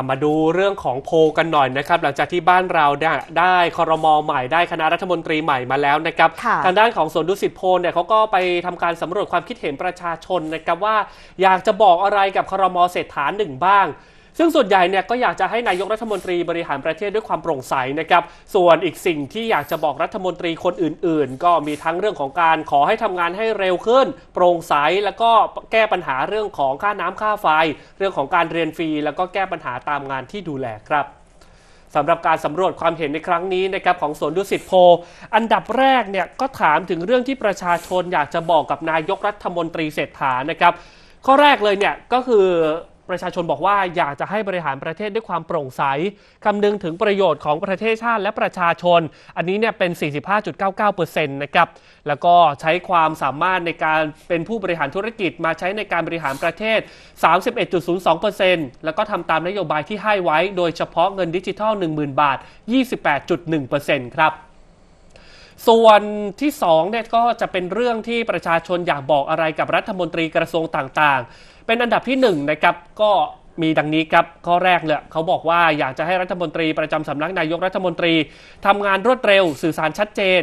ามาดูเรื่องของโพกันหน่อยนะครับ หลังจากที่บ้านเราได้คอรมอใหม่ได้คณะรัฐมนตรีใหม่มาแล้วนะครับทางด้านของสวนดุสิตโพเนี่ยเขาก็ไปทำการสำรวจความคิดเห็นประชาชนนะครับว่า อยากจะบอกอะไรกับคอรมอเศรษฐาหนึ่งบ้างซึ่งส่วนใหญ่เนี่ยก็อยากจะให้นายกรัฐมนตรีบริหารประเทศด้วยความโปร่งใสนะครับ ส่วนอีกสิ่งที่อยากจะบอกรัฐมนตรีคนอื่น ๆ ก็มีทั้งเรื่องของการขอให้ทำงานให้เร็วขึ้นโปร่งใสแล้วก็แก้ปัญหาเรื่องของค่าน้ำค่าไฟ เรื่องของการเรียนฟรี แล้วก็แก้ปัญหาตามงานที่ดูแลครับสำหรับการสำรวจความเห็นในครั้งนี้นะครับของสวนดุสิตโพอันดับแรกเนี่ยก็ถามถึงเรื่องที่ประชาชนอยากจะบอกกับนายกรัฐมนตรีเศรษฐานะครับ ข้อแรกเลยเนี่ยก็คือประชาชนบอกว่าอยากจะให้บริหารประเทศด้วยความโปร่งใสคำนึงถึงประโยชน์ของประเทศชาติและประชาชน อันนี้เนี่ยเป็น 45.99%นะครับแล้วก็ใช้ความสามารถในการเป็นผู้บริหารธุรกิจมาใช้ในการบริหารประเทศ 31.02%แล้วก็ทำตามนโยบายที่ให้ไว้โดยเฉพาะเงินดิจิทัล 10,000 บาท 28.1%ครับส่วนที่ 2 เนี่ยก็จะเป็นเรื่องที่ประชาชนอยากบอกอะไรกับรัฐมนตรีกระทรวงต่าง ๆเป็นอันดับที่1นะครับก็มีดังนี้ครับข้อแรกเลยเขาบอกว่าอยากจะให้รัฐมนตรีประจำสำนักนายกรัฐมนตรีทำงานรวดเร็วสื่อสารชัดเจน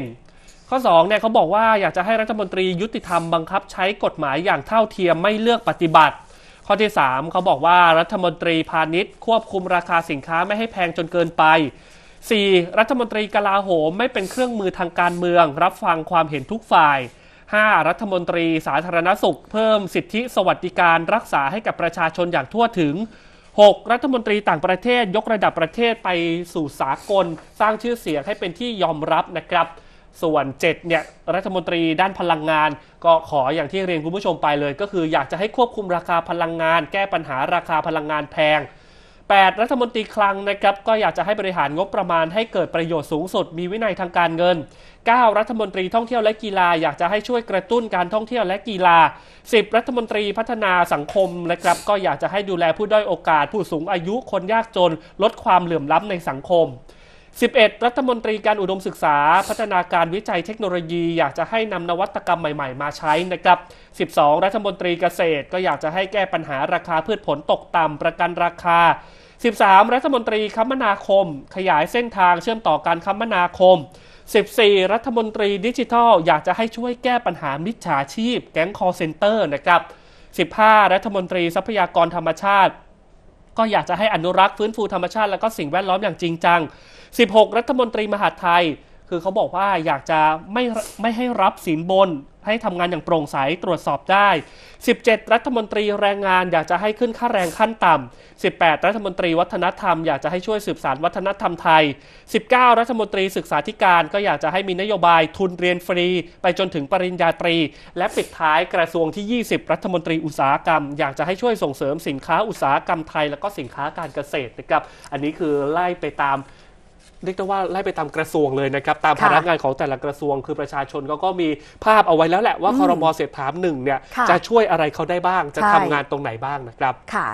ข้อ2เนี่ยเขาบอกว่าอยากจะให้รัฐมนตรียุติธรรมบังคับใช้กฎหมายอย่างเท่าเทียมไม่เลือกปฏิบัติ ข้อที่3เขาบอกว่ารัฐมนตรีพาณิชย์ ควบคุมราคาสินค้าไม่ให้แพงจนเกินไป 4. รัฐมนตรีกลาโหมไม่เป็นเครื่องมือทางการเมือง รับฟังความเห็นทุกฝ่าย 5. รัฐมนตรีสาธารณสุข เพิ่มสิทธิสวัสดิการรักษาให้กับประชาชนอย่างทั่วถึง 6. รัฐมนตรีต่างประเทศยกระดับประเทศไปสู่สากล สร้างชื่อเสียงให้เป็นที่ยอมรับนะครับส่วน7เนี่ยรัฐมนตรีด้านพลังงาน ก็ขออย่างที่เรียนคุณผู้ชมไปเลย ก็คือ อยากจะให้ควบคุมราคาพลังงาน แก้ปัญหาราคาพลังงานแพง8 รัฐมนตรีคลังนะครับก็อยากจะให้บริหารงบประมาณ ให้เกิดประโยชน์สูงสุดมีวินัยทางการเงิน 9 รัฐมนตรีท่องเที่ยวและกีฬาอยากจะให้ช่วยกระตุ้นการท่องเที่ยวและกีฬา 10 รัฐมนตรีพัฒนาสังคมนะครับก็อยากจะให้ดูแลผู้ด้อยโอกาสผู้สูงอายุคนยากจน ลดความเหลื่อมล้ำในสังคม11รัฐมนตรีการอุดมศึกษาพัฒนาการวิจัยเทคโนโลยีอยากจะให้นำนวัตกรรมใหม่ๆ มาใช้นะครับ12 รัฐมนตรีเกษตร ก็อยากจะให้แก้ปัญหาราคาพืชผลตกต่ำประกันราคา 13 รัฐมนตรีคมนาคม ขยายเส้นทางเชื่อมต่อการคมนาคม 14 รัฐมนตรีดิจิทัลอยากจะให้ช่วยแก้ปัญหามิจฉาชีพ แก๊งคอเซนเตอร์นะครับ15 รัฐมนตรีทรัพยากรธรรมชาติก็อยากจะให้อนุรักษ์ฟื้นฟูธรรมชาติและก็สิ่งแวดล้อมอย่างจริงจัง 16 รัฐมนตรีมหาไทยคือเขาบอกว่าอยากจะไม่ไม่ให้รับสินบน ให้ทำงานอย่างโปร่งใสตรวจสอบได้ 17 รัฐมนตรีแรงงาน อยากจะให้ขึ้นค่าแรงขั้นต่ำ18 รัฐมนตรีวัฒนธรรมอยากจะให้ช่วยสืบสานวัฒนธรรมไทย 19 รัฐมนตรีศึกษาธิการก็อยากจะให้มีนโยบายทุนเรียนฟรี ไปจนถึงปริญญาตรีและปิดท้ายกระทรวงที่ 20 รัฐมนตรีอุตสาหกรรม อยากจะให้ช่วยส่งเสริมสินค้าอุตสาหกรรมไทย และก็สินค้าการเกษตรนะครับอันนี้คือไล่ไปตามเรียกได้ว่าไล่ไปตามกระทรวงเลยนะครับ ตามภาระงานของแต่ละกระทรวง คือประชาชนก็ก็มีภาพเอาไว้แล้วแหละ ว่าคอรมอเสร็จถามหนึ่งเนี่ยจะช่วยอะไรเขาได้บ้าง จะทำงานตรงไหนบ้างนะครับค่ะ